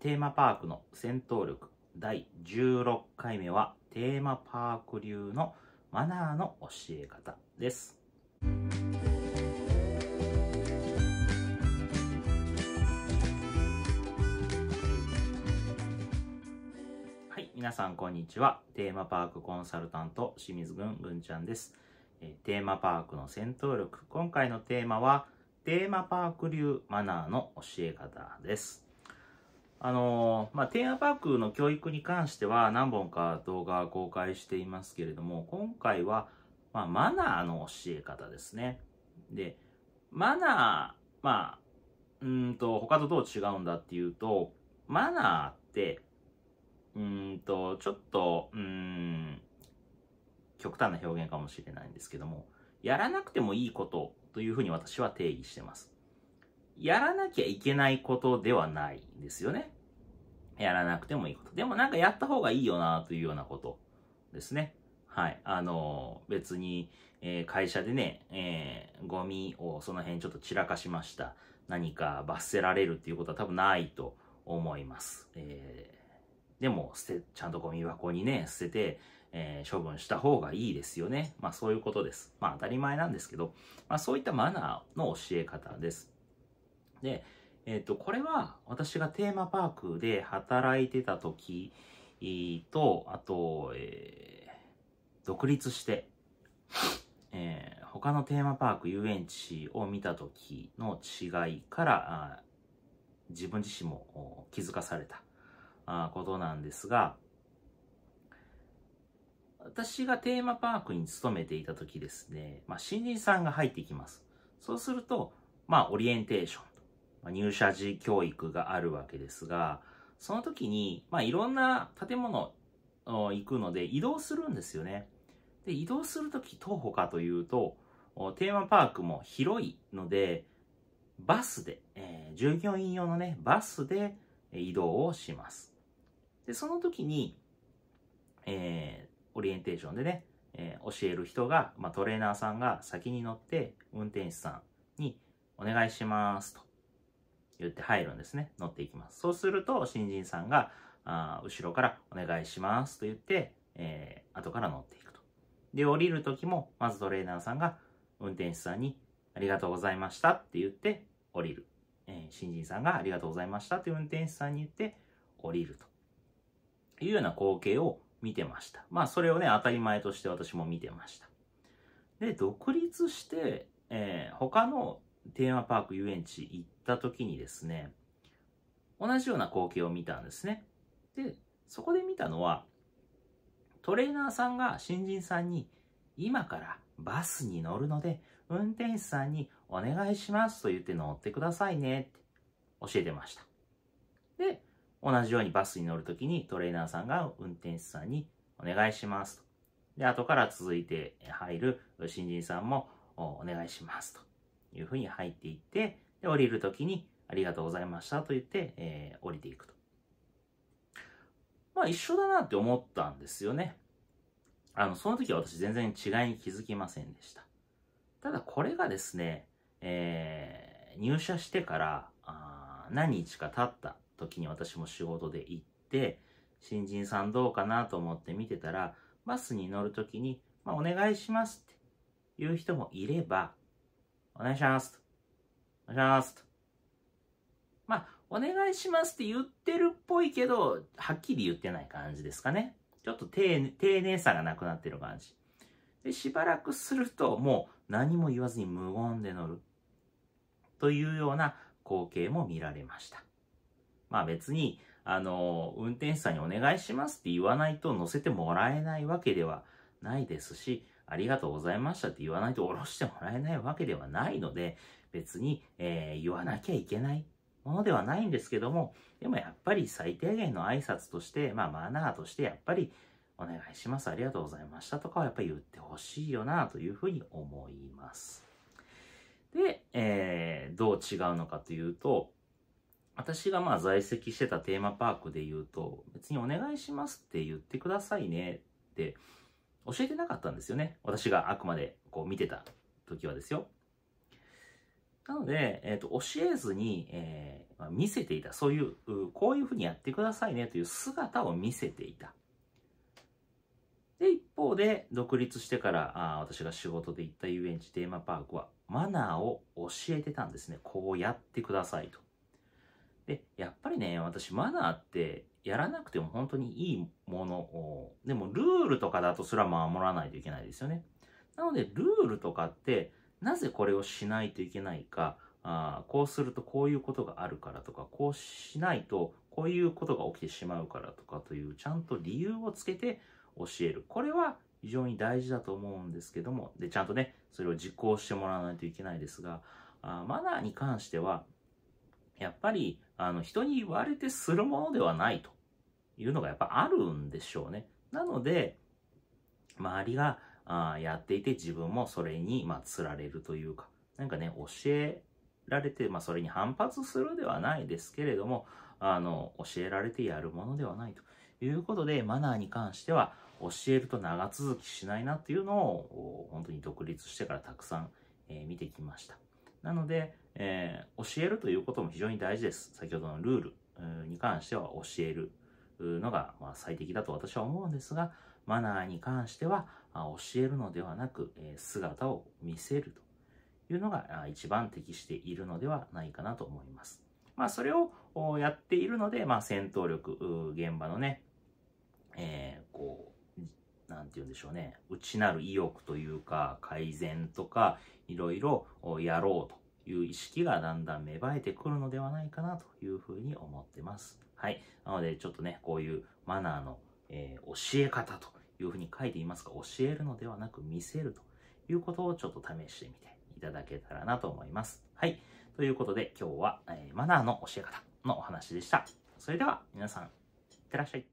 テーマパークの戦闘力第16回目はテーマパーク流のマナーの教え方です。はい、皆さんこんにちは。テーマパークコンサルタント清水軍軍ちゃんです。えテーマパークの戦闘力。今回のテーマはテーマパーク流マナーの教え方です。あのまあ、テーマパークの教育に関しては何本か動画公開していますけれども、今回は、まあ、マナーの教え方ですね。で、マナー、まあ、うんと、他とどう違うんだっていうと、マナーって、うんと、ちょっと、うん、極端な表現かもしれないんですけども、やらなくてもいいことというふうに私は定義してます。やらなきゃいけないことではないんですよね。やらなくてもいいこと。でもなんかやった方がいいよなというようなことですね。はい。あの、別に、えー、会社でね、えー、ゴミをその辺ちょっと散らかしました。何か罰せられるっていうことは多分ないと思います。えー、でも、捨て、ちゃんとゴミ箱にね、捨てて、えー、処分した方がいいですよね。まあそういうことです。まあ当たり前なんですけど、まあそういったマナーの教え方です。で、えっ、ー、と、これは私がテーマパークで働いてた時と、あと、えー、独立して、えー、他のテーマパーク、遊園地を見た時の違いから、自分自身も気づかされたことなんですが、私がテーマパークに勤めていた時ですね、まあ、新人さんが入ってきます。そうすると、まあ、オリエンテーション。入社時教育があるわけですが、その時に、まあ、いろんな建物行くので移動するんですよね。で、移動する時どうかというと、テーマパークも広いので、バスで、えー、従業員用のね、バスで移動をします。で、その時に、えー、オリエンテーションでね、えー、教える人が、まあ、トレーナーさんが先に乗って運転手さんにお願いしますと。言って入るんですね。乗っていきます。そうすると、新人さんが、あ後ろからお願いしますと言って、えー、後から乗っていくと。で、降りる時も、まずトレーナーさんが運転手さんに、ありがとうございましたって言って降りる。えー、新人さんがありがとうございましたって運転手さんに言って降りるというような光景を見てました。まあ、それをね、当たり前として私も見てました。で、独立して、えー、他のテーマパーク遊園地行った時にですね、同じような光景を見たんですね。で、そこで見たのは、トレーナーさんが新人さんに、今からバスに乗るので、運転手さんにお願いしますと言って乗ってくださいねって教えてました。で、同じようにバスに乗るときにトレーナーさんが運転手さんにお願いしますと。で、後から続いて入る新人さんもお願いしますと。いうふうに入っていって、で降りるときに、ありがとうございましたと言って、えー、降りていくと。まあ一緒だなって思ったんですよね。あの、その時は私全然違いに気づきませんでした。ただこれがですね、えー、入社してからあ何日か経った時に私も仕事で行って、新人さんどうかなと思って見てたら、バスに乗る時に、まあ、お願いしますっていう人もいれば、お願いします。お願いします。まあ、お願いしますって言ってるっぽいけど、はっきり言ってない感じですかね。ちょっと丁寧さがなくなってる感じ。で、しばらくすると、もう何も言わずに無言で乗る。というような光景も見られました。まあ別に、あの、運転手さんにお願いしますって言わないと乗せてもらえないわけではないですし、ありがとうございましたって言わないと下ろしてもらえないわけではないので、別に、えー、言わなきゃいけないものではないんですけども、でもやっぱり最低限の挨拶として、まあマナーとしてやっぱりお願いします、ありがとうございましたとかはやっぱり言ってほしいよなというふうに思います。で、えー、どう違うのかというと、私がまあ在籍してたテーマパークで言うと、別にお願いしますって言ってくださいねって教えてなかったんですよね。私があくまでこう見てた時はですよ。なので、えっ、ー、と、教えずに、えー、ま見せていた。そういう、こういうふうにやってくださいねという姿を見せていた。で、一方で、独立してから、あ私が仕事で行った遊園地テーマパークは、マナーを教えてたんですね。こうやってくださいと。で、やっぱりね、私マナーってやらなくても本当にいいものを、でもルールとかだとそれは守らないといけないですよね。なので、ルールとかって、なぜこれをしないといけないか、あこうするとこういうことがあるからとか、こうしないとこういうことが起きてしまうからとかという、ちゃんと理由をつけて教える。これは非常に大事だと思うんですけども、で、ちゃんとね、それを実行してもらわないといけないですが、あマナーに関しては、やっぱり、あの、人に言われてするものではないというのがやっぱあるんでしょうね。なので、周りがあやっていて自分もそれに、まあ、つられるというか、なんかね、教えられて、まあ、それに反発するではないですけれども、あの、教えられてやるものではないということで、マナーに関しては、教えると長続きしないなっていうのを、本当に独立してからたくさん、えー、見てきました。なので、えー、教えるということも非常に大事です。先ほどのルールに関しては教えるのが、ま最適だと私は思うんですが、マナーに関しては教えるのではなく、姿を見せるというのが一番適しているのではないかなと思います。まあ、それをやっているので、まあ、戦闘力、現場のね、ていうんでしょうね、内なる意欲というか、改善とか、いろいろやろうという意識がだんだん芽生えてくるのではないかなというふうに思ってます。はい。なので、ちょっとね、こういうマナーの、えー、教え方というふうに書いていますが、教えるのではなく見せるということをちょっと試してみていただけたらなと思います。はい。ということで、今日は、えー、マナーの教え方のお話でした。それでは、皆さん、いってらっしゃい。